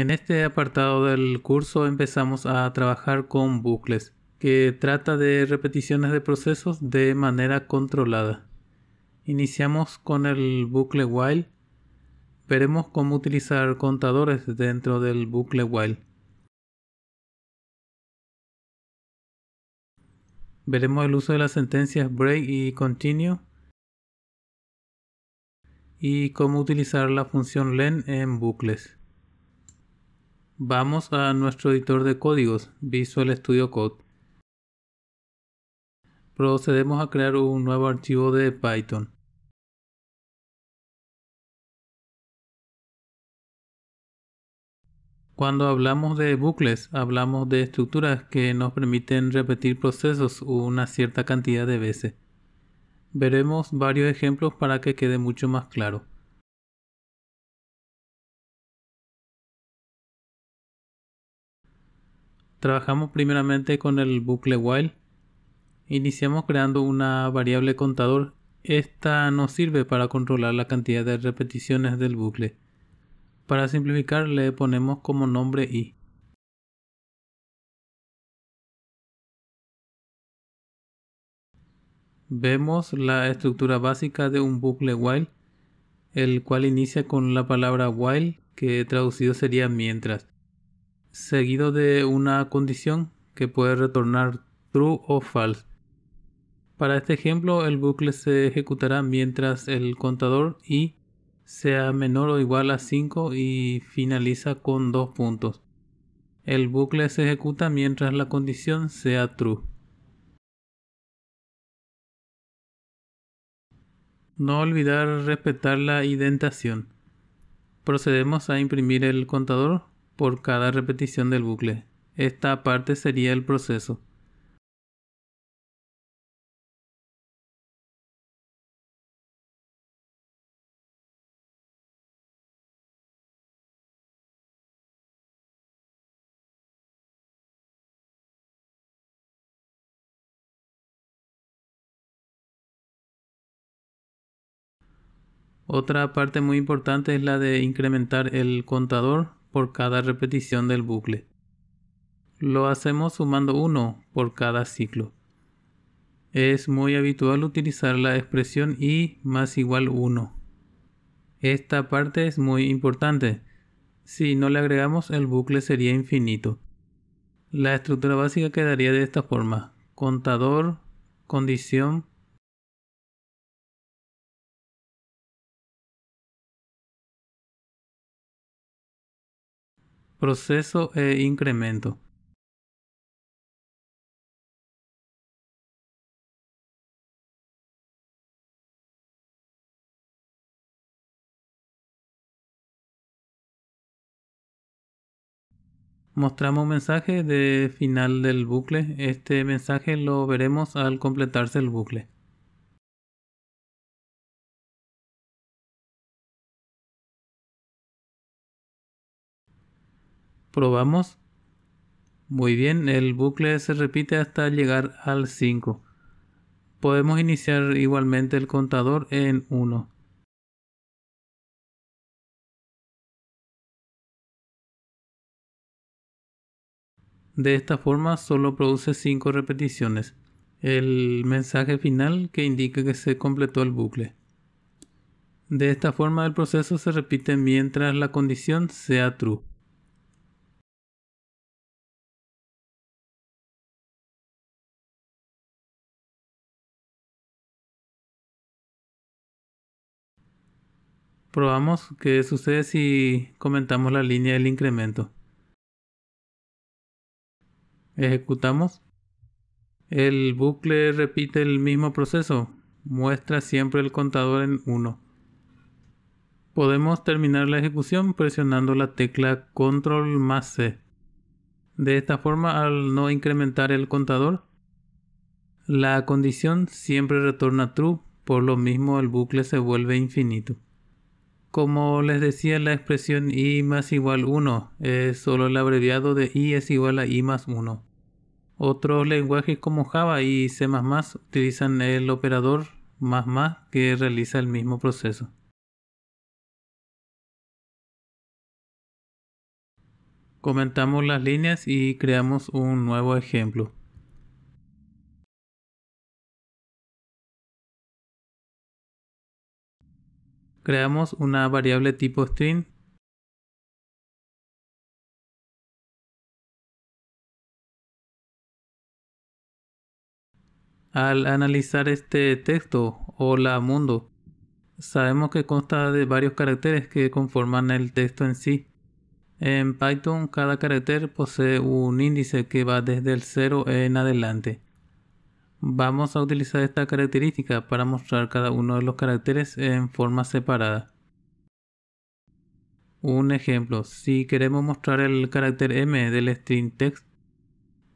En este apartado del curso empezamos a trabajar con bucles, que trata de repeticiones de procesos de manera controlada. Iniciamos con el bucle while. Veremos cómo utilizar contadores dentro del bucle while. Veremos el uso de las sentencias break y continue y cómo utilizar la función len en bucles. Vamos a nuestro editor de códigos, Visual Studio Code. Procedemos a crear un nuevo archivo de Python. Cuando hablamos de bucles, hablamos de estructuras que nos permiten repetir procesos una cierta cantidad de veces. Veremos varios ejemplos para que quede mucho más claro. Trabajamos primeramente con el bucle while. Iniciamos creando una variable contador. Esta nos sirve para controlar la cantidad de repeticiones del bucle. Para simplificar le ponemos como nombre i. Vemos la estructura básica de un bucle while, el cual inicia con la palabra while, que traducido sería mientras seguido de una condición que puede retornar true o false. Para este ejemplo, el bucle se ejecutará mientras el contador i sea menor o igual a 5 y finaliza con dos puntos. El bucle se ejecuta mientras la condición sea true. No olvidar respetar la indentación. Procedemos a imprimir el contador por cada repetición del bucle. Esta parte sería el proceso. Otra parte muy importante es la de incrementar el contador por cada repetición del bucle. Lo hacemos sumando 1 por cada ciclo. Es muy habitual utilizar la expresión i más igual 1. Esta parte es muy importante. Si no le agregamos el bucle sería infinito. La estructura básica quedaría de esta forma. Contador, condición, proceso e incremento. Mostramos un mensaje de final del bucle. Este mensaje lo veremos al completarse el bucle. Probamos. Muy bien, el bucle se repite hasta llegar al 5. Podemos iniciar igualmente el contador en 1. De esta forma solo produce 5 repeticiones. El mensaje final que indica que se completó el bucle. De esta forma el proceso se repite mientras la condición sea true. Probamos qué sucede si comentamos la línea del incremento. Ejecutamos. El bucle repite el mismo proceso. Muestra siempre el contador en 1. Podemos terminar la ejecución presionando la tecla Control más C. De esta forma, al no incrementar el contador, la condición siempre retorna true, por lo mismo el bucle se vuelve infinito como les decía, la expresión i más igual 1 es solo el abreviado de i es igual a i más 1. Otros lenguajes como Java y C++ utilizan el operador más más que realiza el mismo proceso. Comentamos las líneas y creamos un nuevo ejemplo. creamos una variable tipo string Al analizar este texto, hola mundo, sabemos que consta de varios caracteres que conforman el texto en sí. En Python cada carácter posee un índice que va desde el 0 en adelante. Vamos a utilizar esta característica para mostrar cada uno de los caracteres en forma separada. Un ejemplo, si queremos mostrar el carácter M del string text,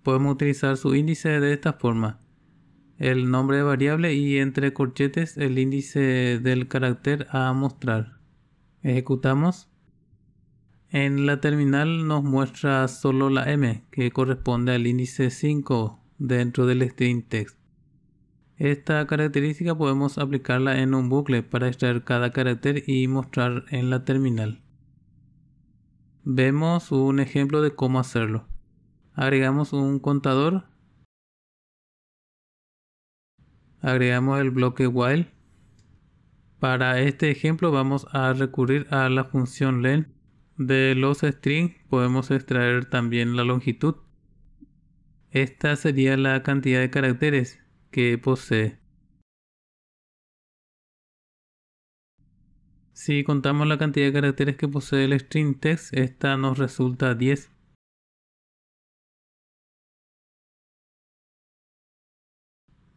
podemos utilizar su índice de esta forma. El nombre de variable y entre corchetes el índice del carácter a mostrar. Ejecutamos. En la terminal nos muestra solo la M, que corresponde al índice 5 dentro del string text. Esta característica podemos aplicarla en un bucle para extraer cada carácter y mostrar en la terminal. Vemos un ejemplo de cómo hacerlo. Agregamos un contador. Agregamos el bloque while. Para este ejemplo vamos a recurrir a la función len. De los strings podemos extraer también la longitud. Esta sería la cantidad de caracteres que posee. Si contamos la cantidad de caracteres que posee el string text, esta nos resulta 10.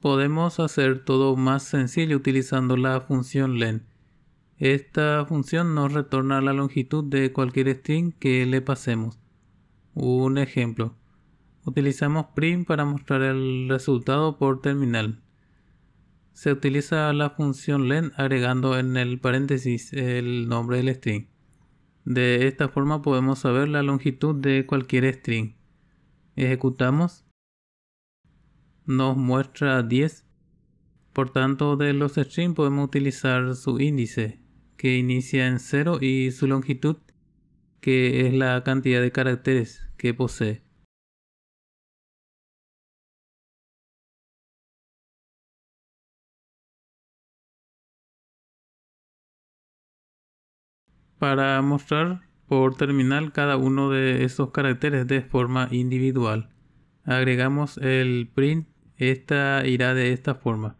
Podemos hacer todo más sencillo utilizando la función len. Esta función nos retorna la longitud de cualquier string que le pasemos. Un ejemplo. Utilizamos print para mostrar el resultado por terminal. Se utiliza la función len agregando en el paréntesis el nombre del string. De esta forma podemos saber la longitud de cualquier string. Ejecutamos. Nos muestra 10. Por tanto, de los strings podemos utilizar su índice, que inicia en 0, y su longitud, que es la cantidad de caracteres que posee. para mostrar por terminal cada uno de estos caracteres de forma individual. Agregamos el print, esta irá de esta forma.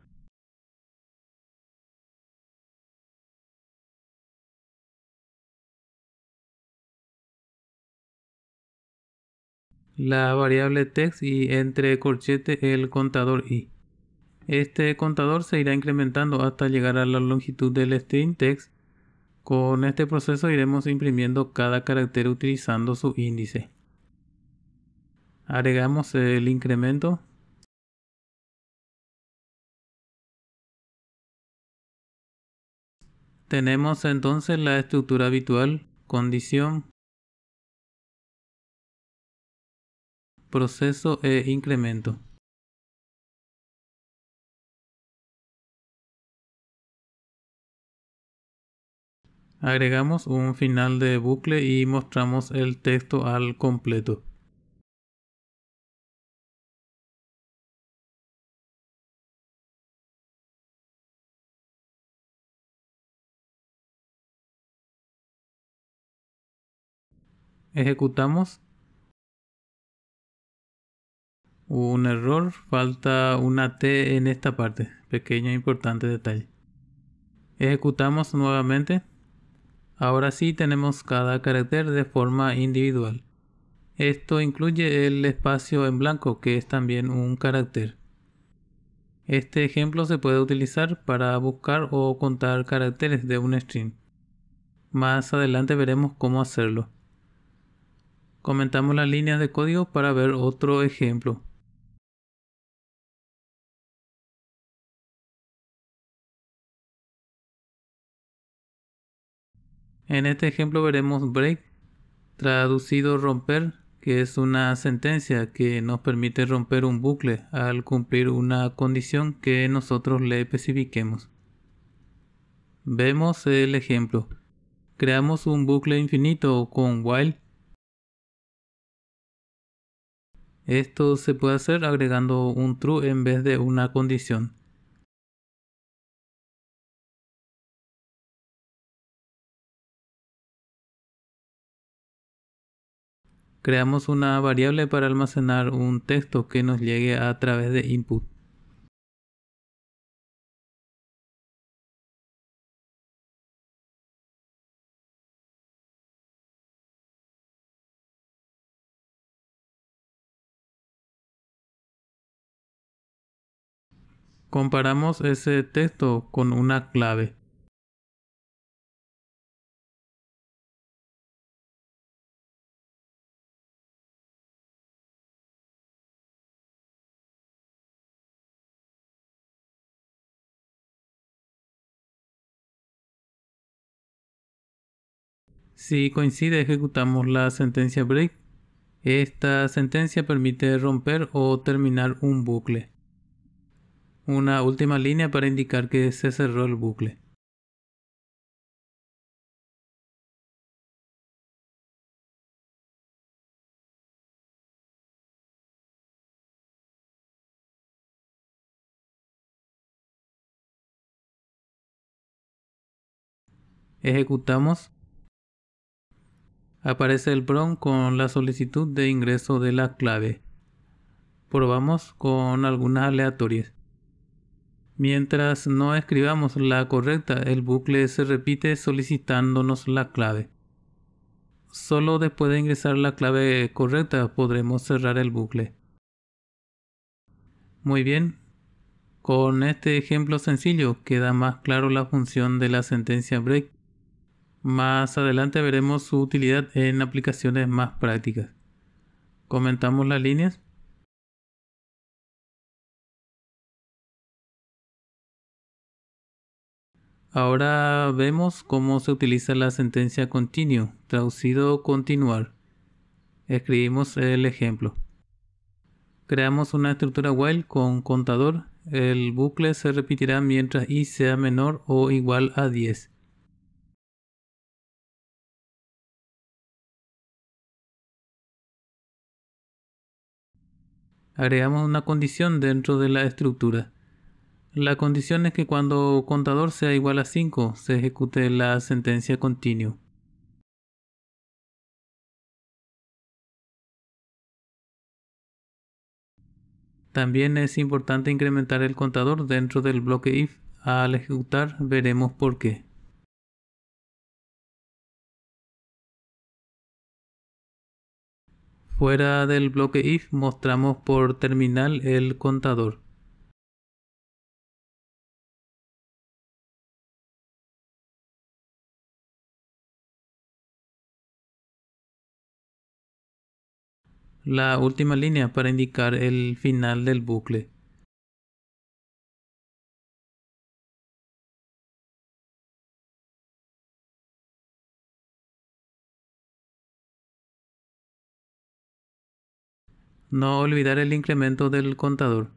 La variable text y entre corchete el contador i. Este contador se irá incrementando hasta llegar a la longitud del string text con este proceso iremos imprimiendo cada carácter utilizando su índice. Agregamos el incremento Tenemos entonces la estructura habitual, condición, proceso e incremento. agregamos un final de bucle y mostramos el texto al completo. Ejecutamos. Un error, falta una T en esta parte, pequeño e importante detalle. Ejecutamos nuevamente. Ahora sí tenemos cada carácter de forma individual. Esto incluye el espacio en blanco, que es también un carácter. Este ejemplo se puede utilizar para buscar o contar caracteres de un string. Más adelante veremos cómo hacerlo. Comentamos las líneas de código para ver otro ejemplo. En este ejemplo veremos break, traducido romper, que es una sentencia que nos permite romper un bucle al cumplir una condición que nosotros le especifiquemos. Vemos el ejemplo. Creamos un bucle infinito con while. Esto se puede hacer agregando un true en vez de una condición. creamos una variable para almacenar un texto que nos llegue a través de input. Comparamos ese texto con una clave. Si coincide, ejecutamos la sentencia break. Esta sentencia permite romper o terminar un bucle. Una última línea para indicar que se cerró el bucle. Ejecutamos aparece el PROM con la solicitud de ingreso de la clave. Probamos con algunas aleatorias. Mientras no escribamos la correcta, el bucle se repite solicitándonos la clave. Solo después de ingresar la clave correcta podremos cerrar el bucle. Muy bien, con este ejemplo sencillo queda más claro la función de la sentencia break más adelante veremos su utilidad en aplicaciones más prácticas. Comentamos las líneas. Ahora vemos cómo se utiliza la sentencia continue, traducido continuar. Escribimos el ejemplo. Creamos una estructura while con contador. El bucle se repetirá mientras i sea menor o igual a 10. agregamos una condición dentro de la estructura. La condición es que cuando contador sea igual a 5 se ejecute la sentencia continue. También es importante incrementar el contador dentro del bloque if. Al ejecutar veremos por qué. Fuera del bloque if mostramos por terminal el contador. La última línea para indicar el final del bucle. No olvidar el incremento del contador.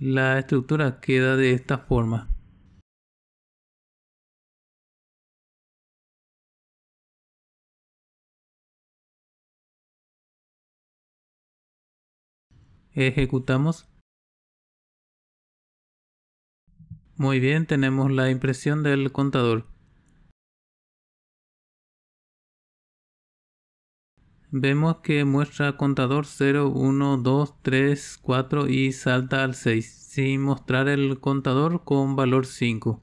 La estructura queda de esta forma. Ejecutamos. Muy bien, tenemos la impresión del contador. Vemos que muestra contador 0, 1, 2, 3, 4 y salta al 6 sin mostrar el contador con valor 5.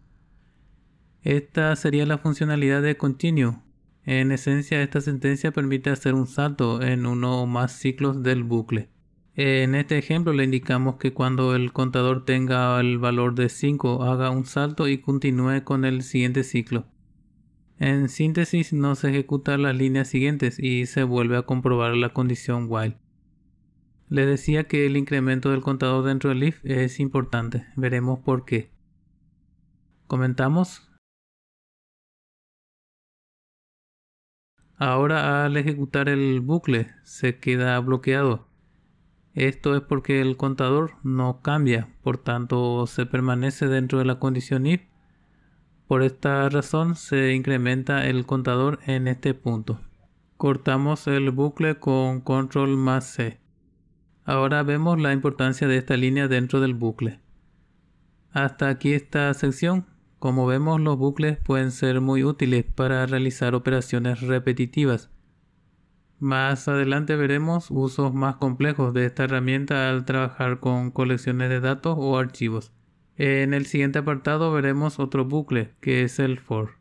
Esta sería la funcionalidad de continue. En esencia esta sentencia permite hacer un salto en uno o más ciclos del bucle. En este ejemplo le indicamos que cuando el contador tenga el valor de 5 haga un salto y continúe con el siguiente ciclo. En síntesis, no se ejecutan las líneas siguientes y se vuelve a comprobar la condición while. Les decía que el incremento del contador dentro del if es importante, veremos por qué. Comentamos. Ahora al ejecutar el bucle se queda bloqueado. Esto es porque el contador no cambia, por tanto se permanece dentro de la condición if por esta razón se incrementa el contador en este punto. Cortamos el bucle con control más C. Ahora vemos la importancia de esta línea dentro del bucle. Hasta aquí esta sección. Como vemos los bucles pueden ser muy útiles para realizar operaciones repetitivas. Más adelante veremos usos más complejos de esta herramienta al trabajar con colecciones de datos o archivos. En el siguiente apartado veremos otro bucle, que es el for.